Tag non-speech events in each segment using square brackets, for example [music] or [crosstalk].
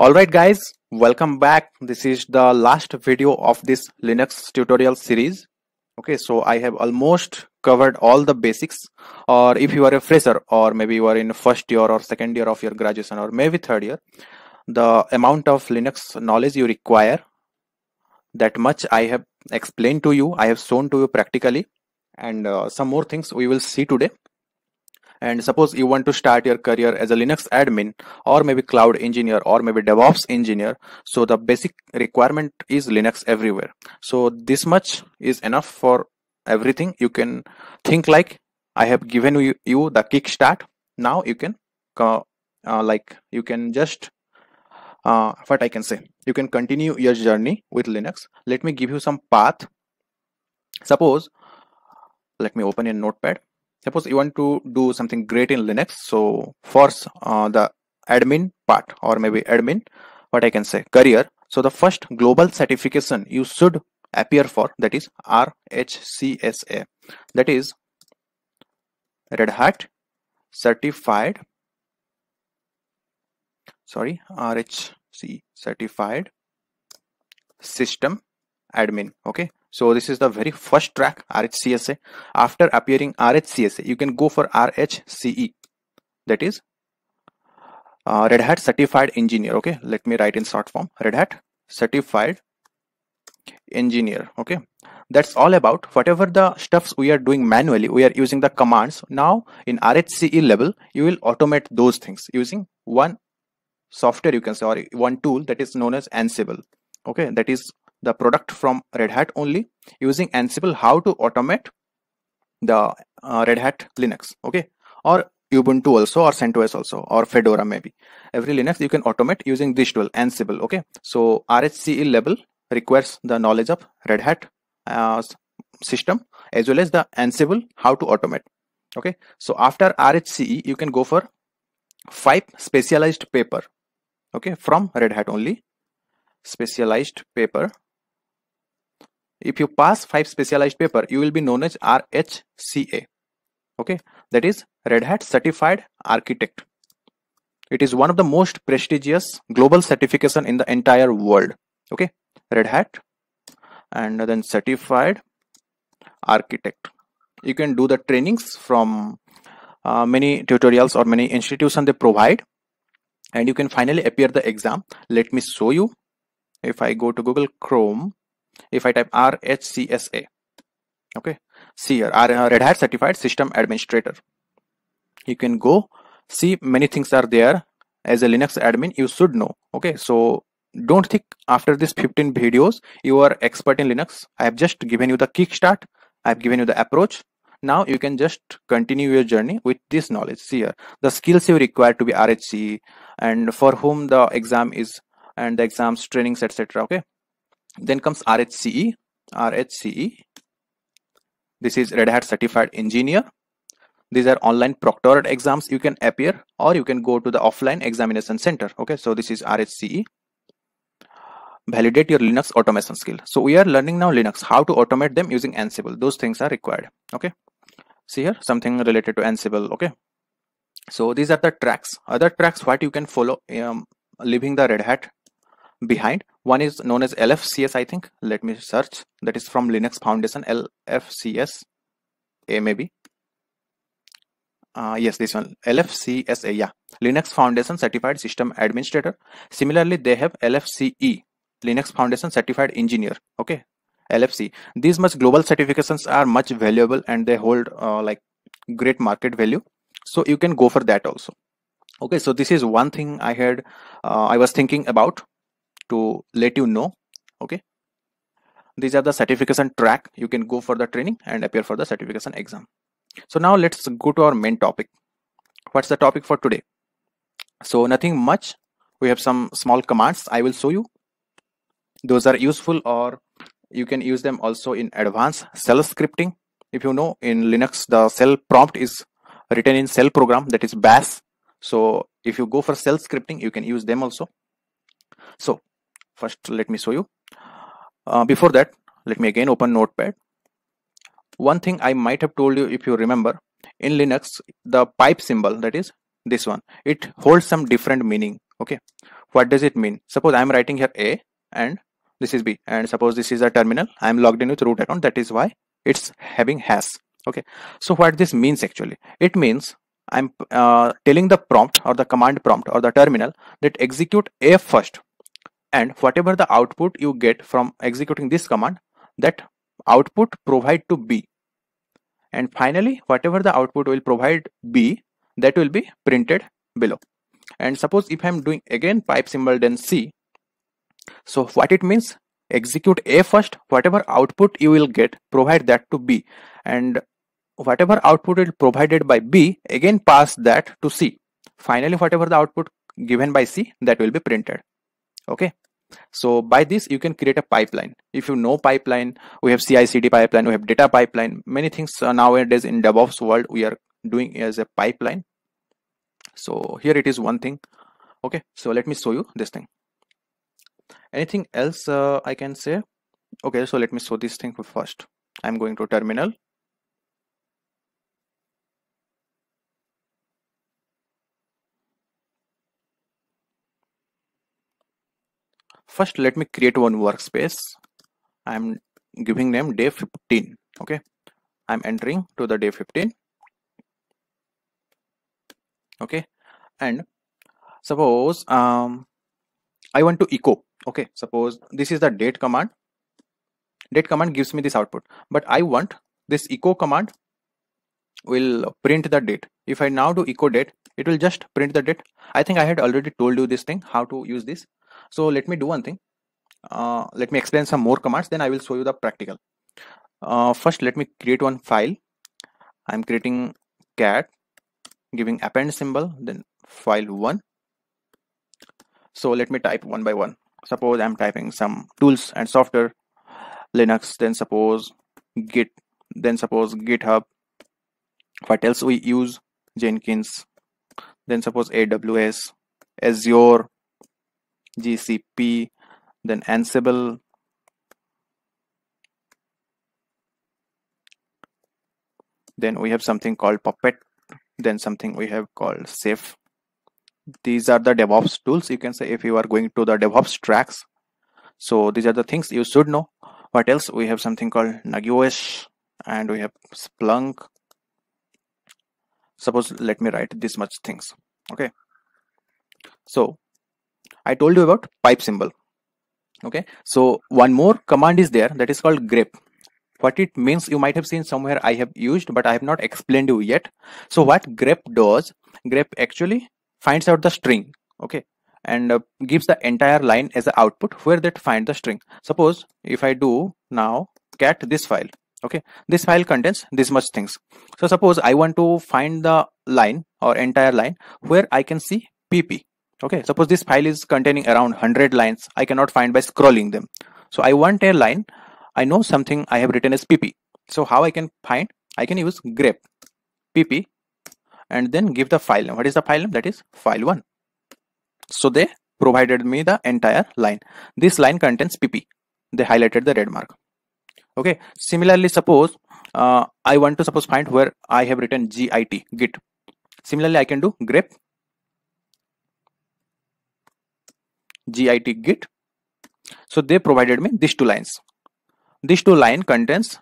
Alright guys, welcome back. This is the last video of this Linux tutorial series. Okay, so I have almost covered all the basics or if you are a fresher or maybe you are in first year or second year of your graduation or maybe third year, the amount of Linux knowledge you require, that much I have explained to you, I have shown to you practically and uh, some more things we will see today and suppose you want to start your career as a linux admin or maybe cloud engineer or maybe devops engineer so the basic requirement is linux everywhere so this much is enough for everything you can think like i have given you, you the kickstart now you can uh, uh, like you can just uh, what i can say you can continue your journey with linux let me give you some path suppose let me open a notepad suppose you want to do something great in linux so for uh, the admin part or maybe admin what i can say career so the first global certification you should appear for that is rhcsa that is red hat certified sorry rhc certified system admin okay so this is the very first track RHCSA. After appearing RHCSA, you can go for RHCE. That is uh, Red Hat Certified Engineer. Okay, let me write in short form. Red Hat Certified Engineer. Okay, that's all about whatever the stuffs we are doing manually. We are using the commands. Now in RHCE level, you will automate those things using one software you can say or one tool that is known as Ansible okay that is the product from Red Hat only using Ansible how to automate the uh, Red Hat Linux okay or Ubuntu also or CentOS also or Fedora maybe every Linux you can automate using this tool Ansible okay so RHCE level requires the knowledge of Red Hat uh, system as well as the Ansible how to automate okay so after RHCE you can go for five specialized paper okay from Red Hat only specialized paper if you pass five specialized paper you will be known as RHCA okay that is Red Hat certified architect it is one of the most prestigious global certification in the entire world okay Red Hat and then certified architect you can do the trainings from uh, many tutorials or many institutions they provide and you can finally appear the exam let me show you if i go to google chrome if I type RHCSA okay see here uh, Red Hat certified system administrator you can go see many things are there as a Linux admin you should know okay so don't think after this 15 videos you are expert in Linux I have just given you the kickstart I have given you the approach now you can just continue your journey with this knowledge here the skills you require to be RHC and for whom the exam is and the exams trainings etc okay then comes RHCE. RHCE. This is Red Hat Certified Engineer. These are online proctored exams. You can appear or you can go to the offline examination center. Okay, so this is RHCE. Validate your Linux automation skill. So we are learning now Linux, how to automate them using Ansible. Those things are required. Okay, see here something related to Ansible. Okay, so these are the tracks. Other tracks what you can follow um, leaving the Red Hat behind. One is known as LFCS, I think. Let me search. That is from Linux Foundation, LFCS, A maybe. Uh, yes, this one, LFCSA, yeah. Linux Foundation Certified System Administrator. Similarly, they have LFCE, Linux Foundation Certified Engineer. Okay, LFC. These much global certifications are much valuable and they hold uh, like great market value. So you can go for that also okay so this is one thing i had uh, i was thinking about to let you know okay these are the certification track you can go for the training and appear for the certification exam so now let's go to our main topic what's the topic for today so nothing much we have some small commands i will show you those are useful or you can use them also in advanced cell scripting if you know in linux the cell prompt is written in cell program that is bash so if you go for cell scripting you can use them also so first let me show you uh, before that let me again open notepad one thing i might have told you if you remember in linux the pipe symbol that is this one it holds some different meaning okay what does it mean suppose i'm writing here a and this is b and suppose this is a terminal i'm logged in with root account that is why it's having has okay so what this means actually it means i'm uh, telling the prompt or the command prompt or the terminal that execute a first and whatever the output you get from executing this command that output provide to b and finally whatever the output will provide b that will be printed below and suppose if i'm doing again pipe symbol then c so what it means execute a first whatever output you will get provide that to b and whatever output it provided by b again pass that to c finally whatever the output given by c that will be printed okay so by this you can create a pipeline if you know pipeline we have ci cd pipeline we have data pipeline many things uh, nowadays in devops world we are doing as a pipeline so here it is one thing okay so let me show you this thing anything else uh, i can say okay so let me show this thing first i'm going to terminal first let me create one workspace i'm giving name day 15 okay i'm entering to the day 15 okay and suppose um i want to echo okay suppose this is the date command date command gives me this output but i want this echo command will print the date if i now do echo date it will just print the date i think i had already told you this thing how to use this so let me do one thing uh, let me explain some more commands then i will show you the practical uh, first let me create one file i'm creating cat giving append symbol then file one so let me type one by one suppose i'm typing some tools and software linux then suppose git then suppose github what else we use jenkins then suppose aws azure GCP, then Ansible, then we have something called Puppet, then something we have called Safe. These are the DevOps tools. You can say if you are going to the DevOps tracks. So these are the things you should know. What else? We have something called Nagios and we have Splunk. Suppose let me write this much things. Okay. So I told you about pipe symbol. Okay, so one more command is there that is called grep. What it means you might have seen somewhere I have used, but I have not explained you yet. So what grep does, grep actually finds out the string. Okay, and uh, gives the entire line as the output where that find the string. Suppose if I do now cat this file. Okay, this file contains this much things. So suppose I want to find the line or entire line where I can see PP okay suppose this file is containing around 100 lines i cannot find by scrolling them so i want a line i know something i have written as pp so how i can find i can use grep pp and then give the file name what is the file name that is file1 so they provided me the entire line this line contains pp they highlighted the red mark okay similarly suppose uh, i want to suppose find where i have written git git similarly i can do grep git git so they provided me these two lines these two line contains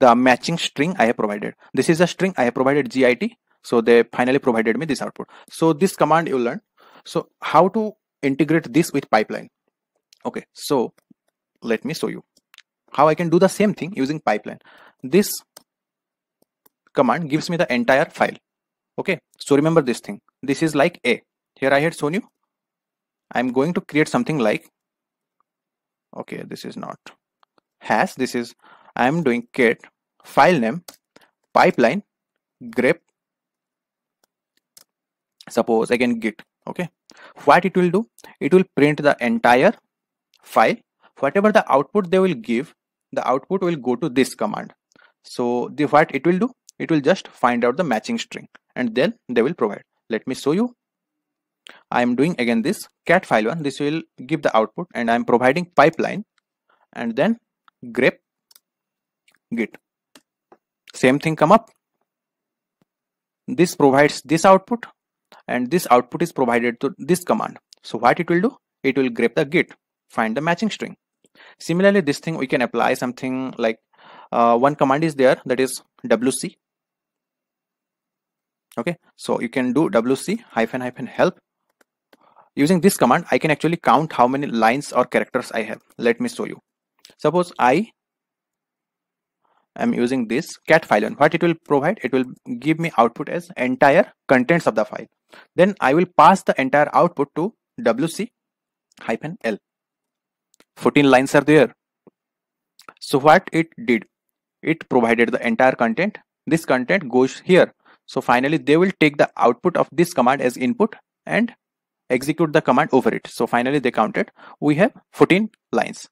the matching string i have provided this is a string i have provided git so they finally provided me this output so this command you learn so how to integrate this with pipeline okay so let me show you how i can do the same thing using pipeline this command gives me the entire file okay so remember this thing this is like a here i had shown you I'm going to create something like okay this is not has this is I'm doing get file name pipeline grep suppose again git okay what it will do it will print the entire file whatever the output they will give the output will go to this command so the what it will do it will just find out the matching string and then they will provide let me show you I'm doing again this cat file one this will give the output and I'm providing pipeline and then grep git same thing come up this provides this output and this output is provided to this command so what it will do it will grep the git find the matching string similarly this thing we can apply something like uh, one command is there that is wc okay so you can do wc hyphen hyphen help Using this command, I can actually count how many lines or characters I have. Let me show you. Suppose I am using this cat file and what it will provide, it will give me output as entire contents of the file. Then I will pass the entire output to wc hyphen l. 14 lines are there. So what it did, it provided the entire content. This content goes here. So finally, they will take the output of this command as input and execute the command over it. So finally they counted. We have 14 lines.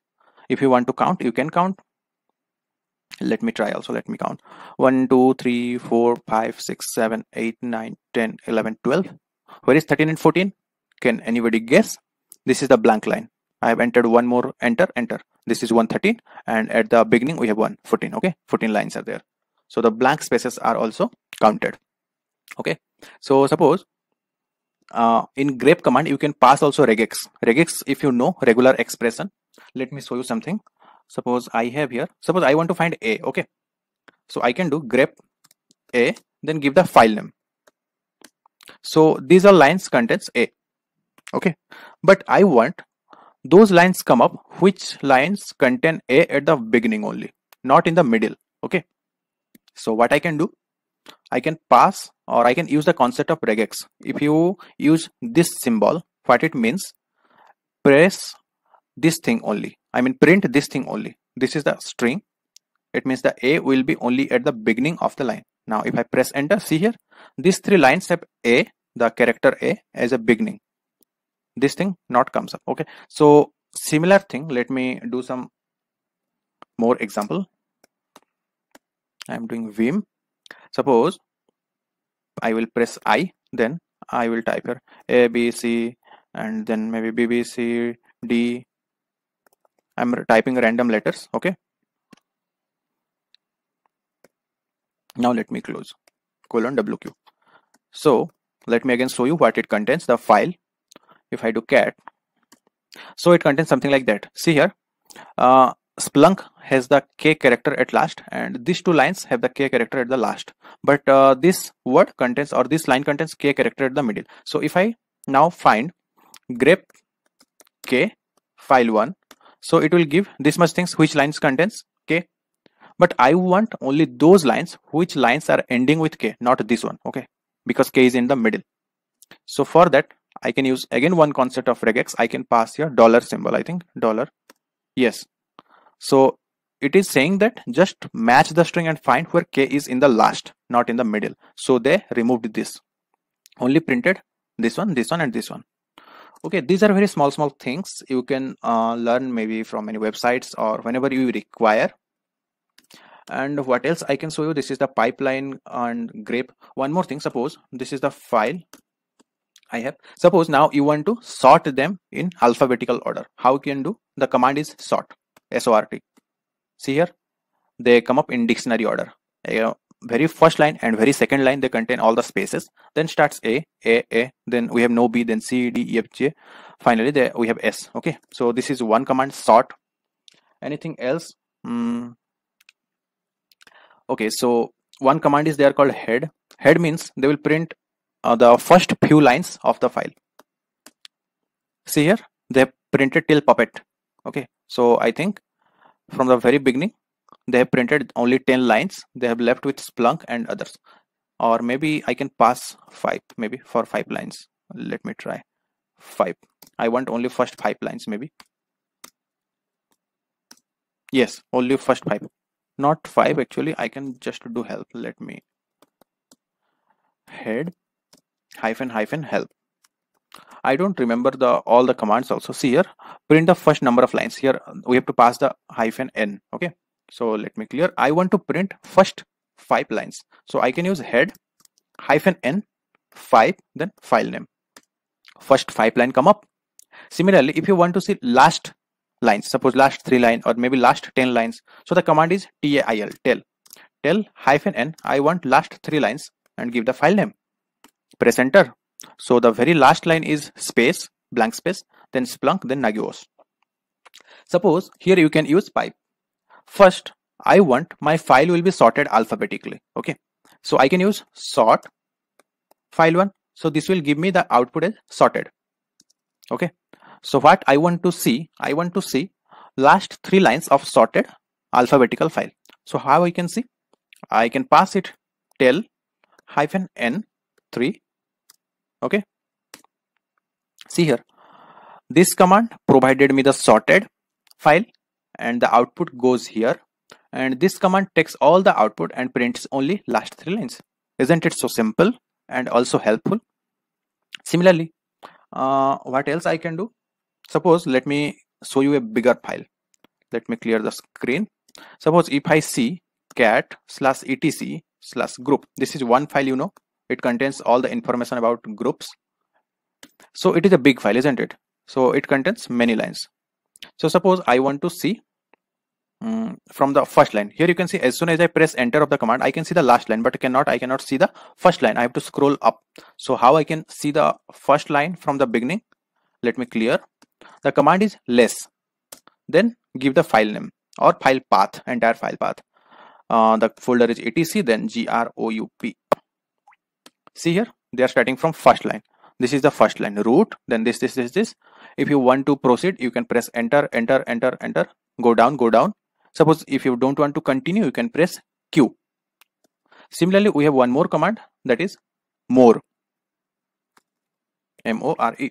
If you want to count, you can count. Let me try also. Let me count. 1, 2, 3, 4, 5, 6, 7, 8, 9, 10, 11, 12. Where is 13 and 14? Can anybody guess? This is the blank line. I have entered one more enter, enter. This is 113 and at the beginning we have 114. Okay, 14 lines are there. So the blank spaces are also counted. Okay, so suppose uh, in grep command you can pass also regex regex if you know regular expression let me show you something suppose i have here suppose i want to find a okay so i can do grep a then give the file name so these are lines contents a okay but i want those lines come up which lines contain a at the beginning only not in the middle okay so what i can do I can pass or I can use the concept of regex. If you use this symbol, what it means, press this thing only. I mean, print this thing only. This is the string. It means the A will be only at the beginning of the line. Now, if I press enter, see here, these three lines have A, the character A as a beginning. This thing not comes up. Okay. So similar thing, let me do some more example. I'm doing Vim suppose i will press i then i will type here a b c and then maybe b b c d i'm typing random letters okay now let me close colon wq so let me again show you what it contains the file if i do cat so it contains something like that see here uh, Splunk has the K character at last and these two lines have the K character at the last. But uh, this word contains or this line contains K character at the middle. So if I now find grep K file1 so it will give this much things which lines contains K but I want only those lines which lines are ending with K not this one okay because K is in the middle. So for that I can use again one concept of regex I can pass here dollar symbol I think dollar yes so it is saying that just match the string and find where k is in the last, not in the middle. So they removed this, only printed this one, this one and this one. Okay, these are very small, small things you can uh, learn maybe from any websites or whenever you require and what else i can show you this is the pipeline and grip. one more thing suppose this is the file i have suppose now you want to sort them in alphabetical order how you can do the command is sort SORT. See here, they come up in dictionary order. A very first line and very second line, they contain all the spaces. Then starts A, A, A. Then we have no B, then C, D, E, F, G. Finally, we have S. Okay, so this is one command sort. Anything else? Mm. Okay, so one command is they are called head. Head means they will print uh, the first few lines of the file. See here, they printed till puppet. Okay, so i think from the very beginning they have printed only 10 lines they have left with splunk and others or maybe i can pass five maybe for five lines let me try five i want only first five lines maybe yes only first five not five actually i can just do help let me head hyphen hyphen help I don't remember the all the commands also. See here, print the first number of lines. Here we have to pass the hyphen n. Okay. So let me clear. I want to print first five lines. So I can use head hyphen n five then file name. First five line come up. Similarly, if you want to see last lines, suppose last three line or maybe last ten lines. So the command is tail tell tell hyphen n. I want last three lines and give the file name. Press enter so the very last line is space, blank space, then Splunk, then Nagios. Suppose here you can use pipe. First, I want my file will be sorted alphabetically. Okay. So I can use sort file one. So this will give me the output as sorted. Okay. So what I want to see, I want to see last three lines of sorted alphabetical file. So how I can see? I can pass it tell hyphen n 3 okay see here this command provided me the sorted file and the output goes here and this command takes all the output and prints only last three lines isn't it so simple and also helpful similarly uh, what else i can do suppose let me show you a bigger file let me clear the screen suppose if i see cat slash etc slash group this is one file you know it contains all the information about groups so it is a big file isn't it so it contains many lines so suppose i want to see um, from the first line here you can see as soon as i press enter of the command i can see the last line but I cannot i cannot see the first line i have to scroll up so how i can see the first line from the beginning let me clear the command is less then give the file name or file path entire file path uh, the folder is etc then group see here they are starting from first line this is the first line root then this this this this if you want to proceed you can press enter enter enter enter go down go down suppose if you don't want to continue you can press q similarly we have one more command that is more m-o-r-e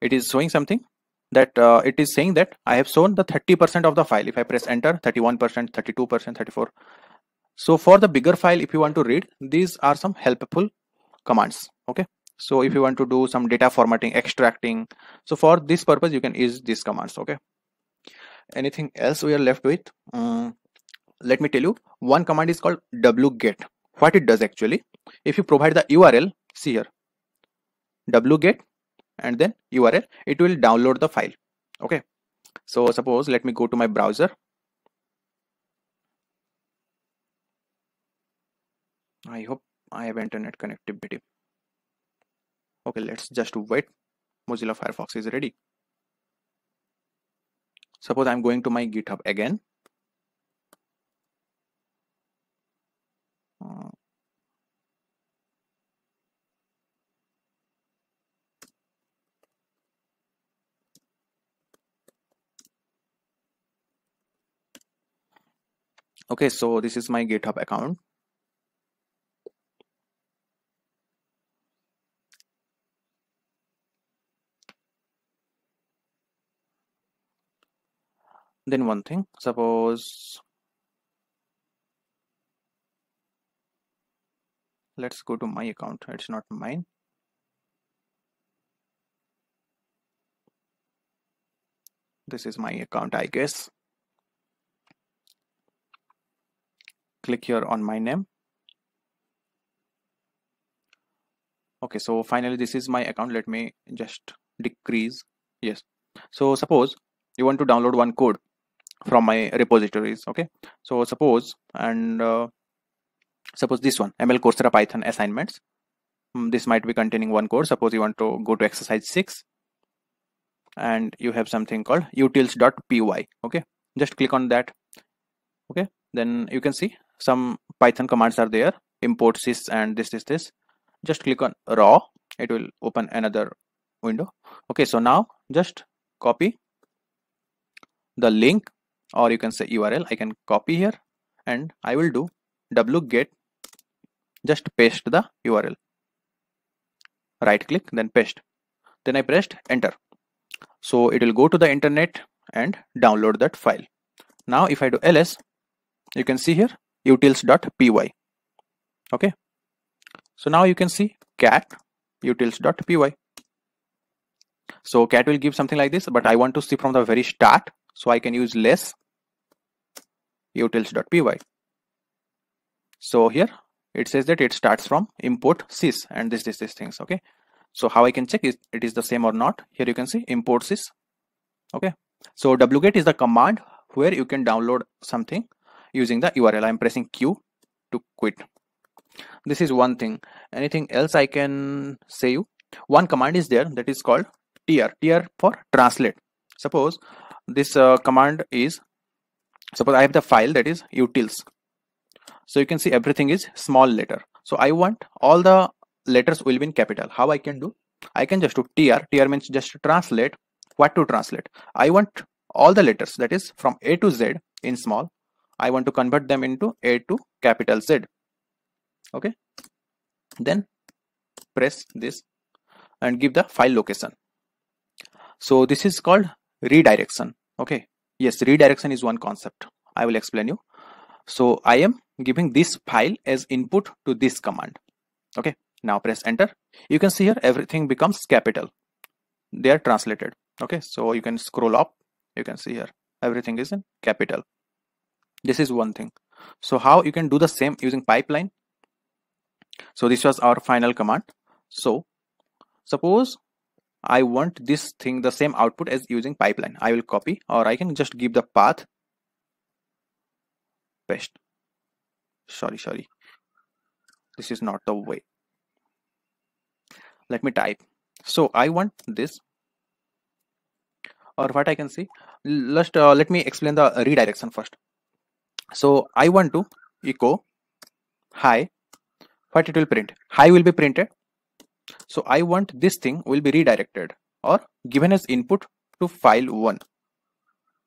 it is showing something that uh, it is saying that I have shown the 30% of the file. If I press enter, 31%, 32%, 34 so for the bigger file if you want to read these are some helpful commands okay so if you want to do some data formatting extracting so for this purpose you can use these commands okay anything else we are left with um, let me tell you one command is called wget what it does actually if you provide the url see here wget and then url it will download the file okay so suppose let me go to my browser I hope I have internet connectivity okay let's just wait Mozilla Firefox is ready suppose I'm going to my github again uh, okay so this is my github account then one thing suppose let's go to my account it's not mine this is my account I guess click here on my name okay so finally this is my account let me just decrease yes so suppose you want to download one code from my repositories okay so suppose and uh, suppose this one ml coursera python assignments hmm, this might be containing one course suppose you want to go to exercise 6 and you have something called utils.py okay just click on that okay then you can see some python commands are there import sys and this is this, this just click on raw it will open another window okay so now just copy the link or you can say URL I can copy here and I will do wget just paste the URL right click then paste then I pressed enter so it will go to the internet and download that file now if I do ls you can see here utils.py okay so now you can see cat utils.py so cat will give something like this but I want to see from the very start so I can use less utils.py. So here it says that it starts from import sys and this, this, these things. Okay. So how I can check is it is the same or not. Here you can see import sys. Okay. So wget is the command where you can download something using the URL. I'm pressing Q to quit. This is one thing. Anything else I can say you? One command is there that is called tr, tr for translate. Suppose this uh, command is suppose I have the file that is utils so you can see everything is small letter so I want all the letters will be in capital how I can do I can just do tr tr means just translate what to translate I want all the letters that is from A to Z in small I want to convert them into A to capital Z okay then press this and give the file location so this is called redirection okay yes redirection is one concept i will explain you so i am giving this file as input to this command okay now press enter you can see here everything becomes capital they are translated okay so you can scroll up you can see here everything is in capital this is one thing so how you can do the same using pipeline so this was our final command so suppose I want this thing the same output as using pipeline. I will copy or I can just give the path paste. Sorry, sorry. This is not the way. Let me type. So I want this or what I can see. Just uh, let me explain the redirection first. So I want to echo hi. What it will print? Hi will be printed so I want this thing will be redirected or given as input to file 1.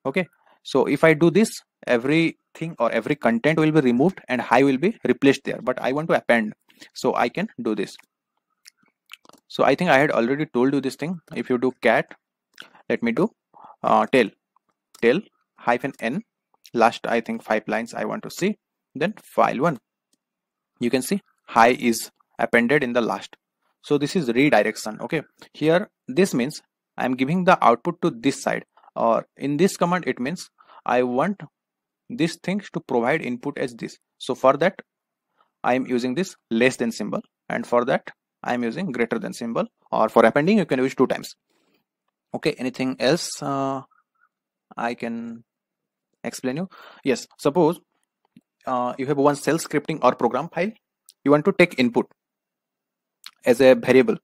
Okay. So if I do this, everything or every content will be removed and high will be replaced there. But I want to append. So I can do this. So I think I had already told you this thing. If you do cat, let me do uh, tail, tail hyphen n last I think five lines I want to see then file one. You can see high is appended in the last so this is redirection okay here this means i am giving the output to this side or in this command it means i want these things to provide input as this so for that i am using this less than symbol and for that i am using greater than symbol or for appending you can use two times okay anything else uh, i can explain you yes suppose uh, you have one cell scripting or program file you want to take input as a variable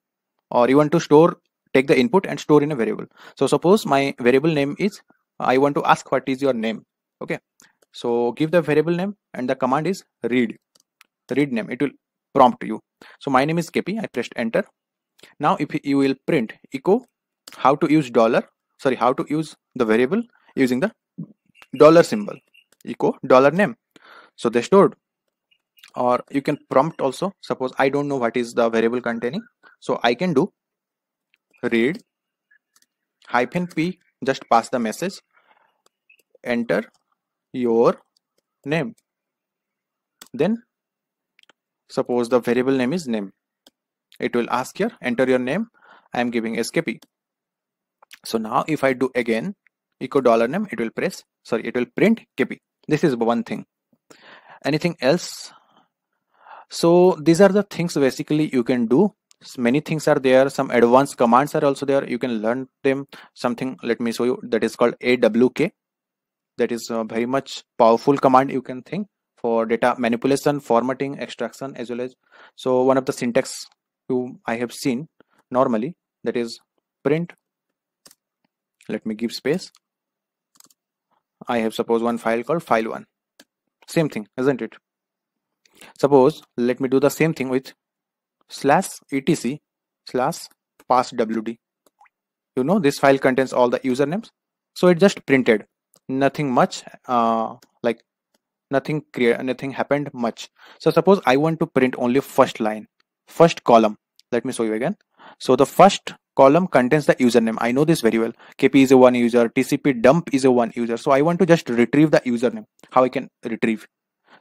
or you want to store take the input and store in a variable so suppose my variable name is i want to ask what is your name okay so give the variable name and the command is read the read name it will prompt you so my name is kp i pressed enter now if you will print echo how to use dollar sorry how to use the variable using the dollar symbol echo dollar name so they stored or you can prompt also suppose i don't know what is the variable containing so i can do read hyphen p just pass the message enter your name then suppose the variable name is name it will ask here enter your name i am giving escape so now if i do again echo dollar name it will press sorry it will print kp this is one thing anything else so these are the things basically you can do many things are there some advanced commands are also there you can learn them something let me show you that is called awk that is a very much powerful command you can think for data manipulation formatting extraction as well as so one of the syntax you i have seen normally that is print let me give space i have suppose one file called file1 same thing isn't it Suppose let me do the same thing with slash etc slash passwd. You know this file contains all the usernames, so it just printed nothing much uh, like nothing create nothing happened much. So suppose I want to print only first line, first column. Let me show you again. So the first column contains the username. I know this very well. KP is a one user, TCP dump is a one user. So I want to just retrieve the username. How I can retrieve?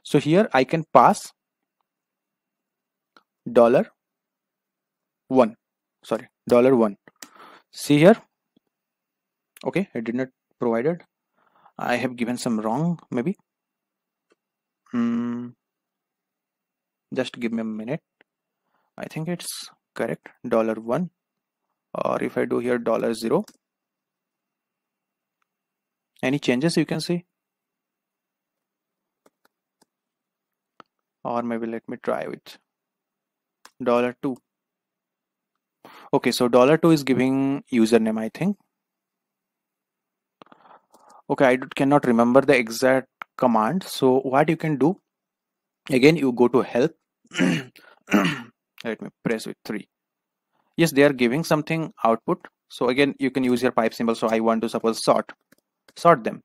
so here I can pass dollar one sorry dollar one see here okay I did not provided I have given some wrong maybe mm, just give me a minute I think it's correct dollar one or if I do here dollar zero any changes you can see or maybe let me try with dollar two okay so dollar two is giving username i think okay i cannot remember the exact command so what you can do again you go to help [clears throat] let me press with three yes they are giving something output so again you can use your pipe symbol so i want to suppose sort sort them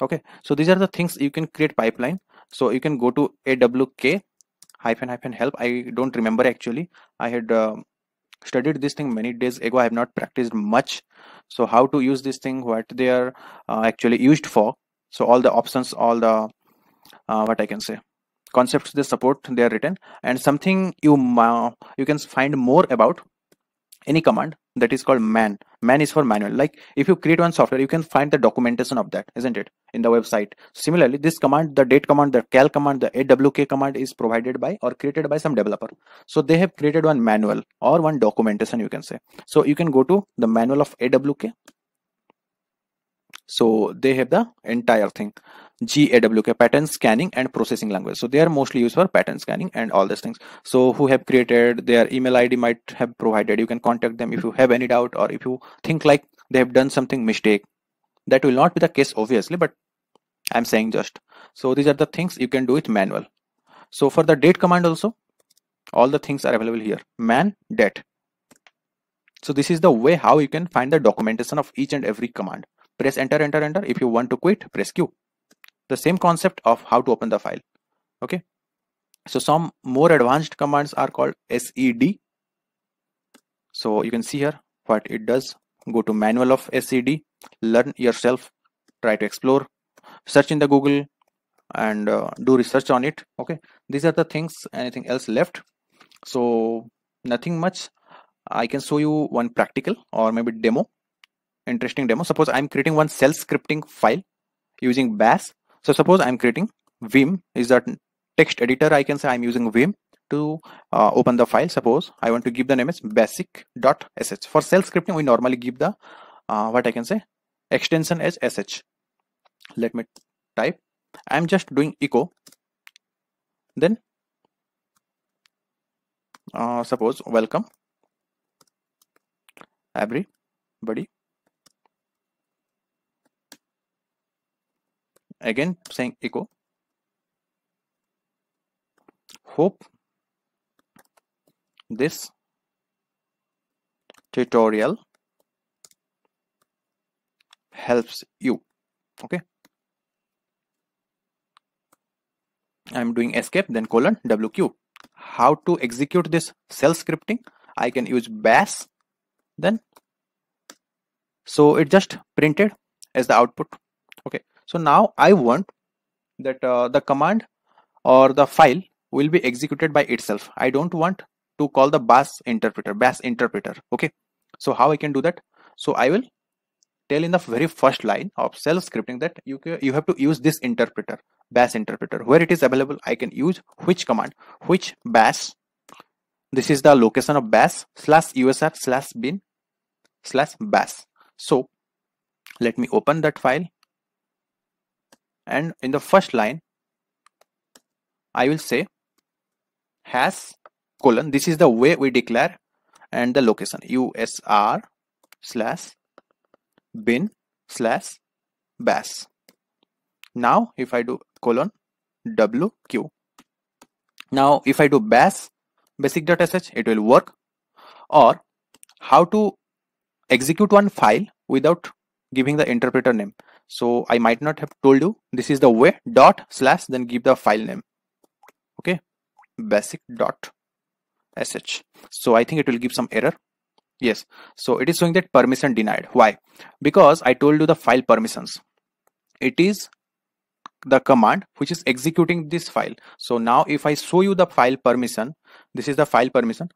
okay so these are the things you can create pipeline so you can go to awk hyphen hyphen help i don't remember actually i had uh, studied this thing many days ago i have not practiced much so how to use this thing what they are uh, actually used for so all the options all the uh, what i can say concepts they support they are written and something you you can find more about any command that is called man man is for manual like if you create one software you can find the documentation of that isn't it in the website similarly this command the date command the cal command the awk command is provided by or created by some developer so they have created one manual or one documentation you can say so you can go to the manual of awk so they have the entire thing GAWK pattern scanning and processing language. So they are mostly used for pattern scanning and all these things. So who have created their email ID might have provided. You can contact them if you have any doubt or if you think like they have done something mistake. That will not be the case obviously, but I'm saying just. So these are the things you can do with manual. So for the date command also, all the things are available here. Man date. So this is the way how you can find the documentation of each and every command. Press enter, enter, enter. If you want to quit, press Q the same concept of how to open the file okay so some more advanced commands are called sed so you can see here what it does go to manual of sed learn yourself try to explore search in the google and uh, do research on it okay these are the things anything else left so nothing much i can show you one practical or maybe demo interesting demo suppose i'm creating one cell scripting file using bash so suppose I'm creating Vim is that text editor. I can say I'm using Vim to uh, open the file. Suppose I want to give the name as basic.sh. For shell scripting, we normally give the uh, what I can say extension as sh. Let me type. I'm just doing echo. Then uh, suppose welcome everybody again saying echo hope this tutorial helps you okay i'm doing escape then colon wq how to execute this cell scripting i can use bash then so it just printed as the output so now i want that uh, the command or the file will be executed by itself i don't want to call the bus interpreter bus interpreter okay so how i can do that so i will tell in the very first line of self scripting that you you have to use this interpreter Bass interpreter where it is available i can use which command which Bass? this is the location of Bass. slash usr slash bin slash Bass. so let me open that file and in the first line I will say has colon this is the way we declare and the location usr slash bin slash bash now if I do colon wq now if I do bash basic.sh it will work or how to execute one file without giving the interpreter name so I might not have told you this is the way dot slash then give the file name. Okay, basic dot sh. So I think it will give some error. Yes, so it is showing that permission denied. Why? Because I told you the file permissions. It is the command which is executing this file. So now if I show you the file permission, this is the file permission.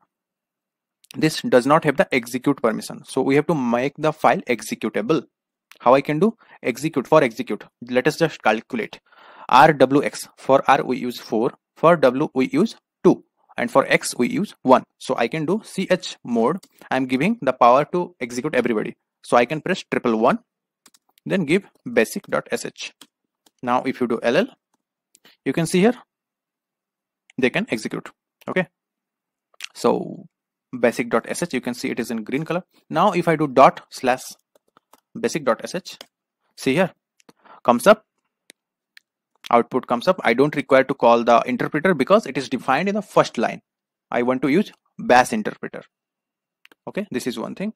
This does not have the execute permission. So we have to make the file executable how I can do execute for execute let us just calculate rwx for r we use 4 for w we use 2 and for x we use 1 so I can do ch mode I'm giving the power to execute everybody so I can press triple one then give basic.sh now if you do ll you can see here they can execute okay so basic.sh you can see it is in green color now if i do dot slash basic.sh see here comes up output comes up i don't require to call the interpreter because it is defined in the first line i want to use bash interpreter okay this is one thing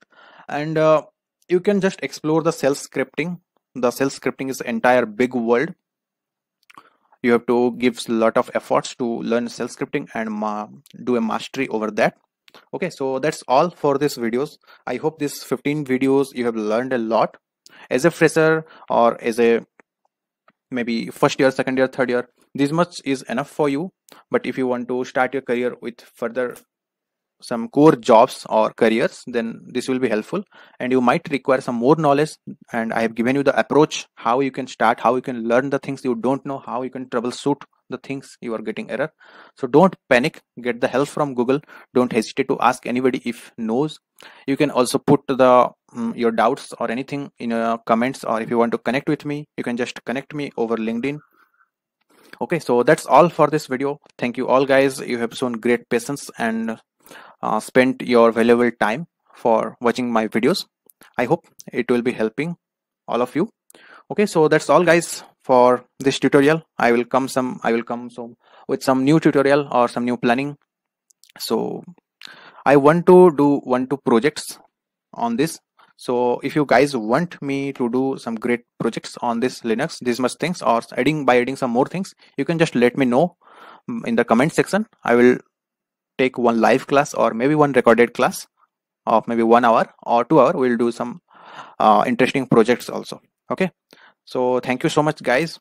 and uh, you can just explore the cell scripting the cell scripting is entire big world you have to give a lot of efforts to learn cell scripting and do a mastery over that okay so that's all for this videos i hope this 15 videos you have learned a lot as a fresher or as a maybe first year second year third year this much is enough for you but if you want to start your career with further some core jobs or careers then this will be helpful and you might require some more knowledge and i have given you the approach how you can start how you can learn the things you don't know how you can troubleshoot the things you are getting error so don't panic get the help from google don't hesitate to ask anybody if knows you can also put the um, your doubts or anything in your comments or if you want to connect with me you can just connect me over linkedin okay so that's all for this video thank you all guys you have shown great patience and uh, spent your valuable time for watching my videos i hope it will be helping all of you okay so that's all guys for this tutorial i will come some i will come some with some new tutorial or some new planning so i want to do one two projects on this so if you guys want me to do some great projects on this linux these much things or adding by adding some more things you can just let me know mm, in the comment section i will take one live class or maybe one recorded class of maybe one hour or two hour we'll do some uh, interesting projects also okay so thank you so much, guys.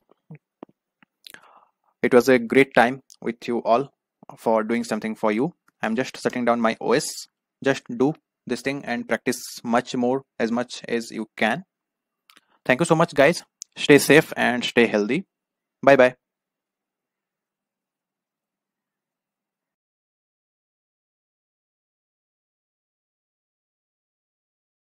It was a great time with you all for doing something for you. I'm just shutting down my OS. Just do this thing and practice much more as much as you can. Thank you so much, guys. Stay safe and stay healthy. Bye bye.